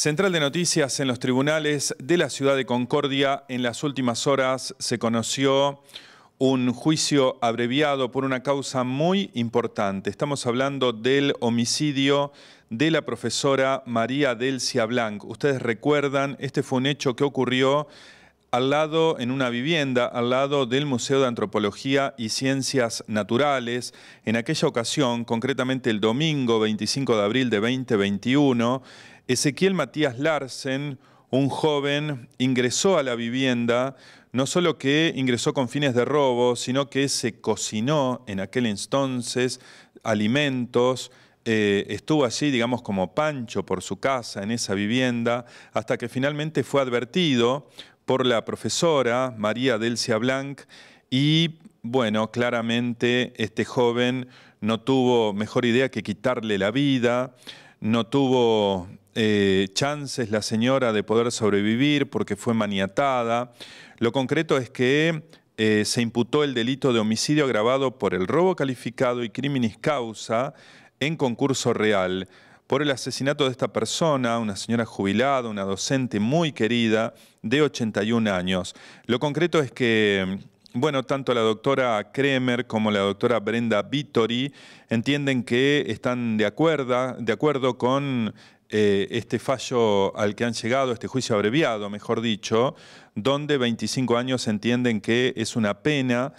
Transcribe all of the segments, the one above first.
Central de Noticias en los tribunales de la ciudad de Concordia. En las últimas horas se conoció un juicio abreviado por una causa muy importante. Estamos hablando del homicidio de la profesora María Delcia Blanc. Ustedes recuerdan, este fue un hecho que ocurrió al lado, en una vivienda, al lado del Museo de Antropología y Ciencias Naturales. En aquella ocasión, concretamente el domingo 25 de abril de 2021, Ezequiel Matías Larsen, un joven, ingresó a la vivienda, no solo que ingresó con fines de robo, sino que se cocinó en aquel entonces alimentos, eh, estuvo allí, digamos, como pancho por su casa, en esa vivienda, hasta que finalmente fue advertido por la profesora María Delcia Blanc y, bueno, claramente este joven no tuvo mejor idea que quitarle la vida no tuvo eh, chances la señora de poder sobrevivir porque fue maniatada. Lo concreto es que eh, se imputó el delito de homicidio agravado por el robo calificado y criminis causa en concurso real por el asesinato de esta persona, una señora jubilada, una docente muy querida de 81 años. Lo concreto es que bueno, tanto la doctora Kremer como la doctora Brenda Vittori entienden que están de acuerdo, de acuerdo con eh, este fallo al que han llegado, este juicio abreviado, mejor dicho, donde 25 años entienden que es una pena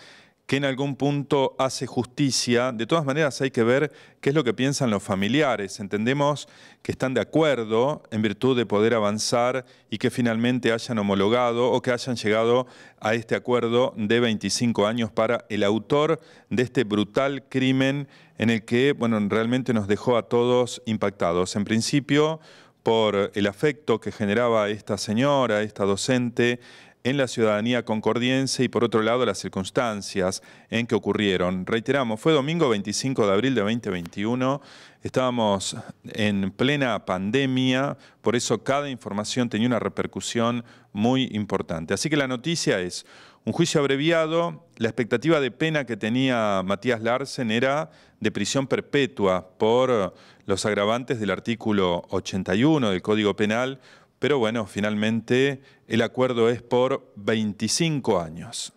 que en algún punto hace justicia. De todas maneras hay que ver qué es lo que piensan los familiares. Entendemos que están de acuerdo en virtud de poder avanzar y que finalmente hayan homologado o que hayan llegado a este acuerdo de 25 años para el autor de este brutal crimen en el que bueno, realmente nos dejó a todos impactados. En principio por el afecto que generaba esta señora, esta docente, en la ciudadanía concordiense y por otro lado las circunstancias en que ocurrieron. Reiteramos, fue domingo 25 de abril de 2021, estábamos en plena pandemia, por eso cada información tenía una repercusión muy importante. Así que la noticia es un juicio abreviado, la expectativa de pena que tenía Matías Larsen era de prisión perpetua por los agravantes del artículo 81 del Código Penal pero bueno, finalmente el acuerdo es por 25 años.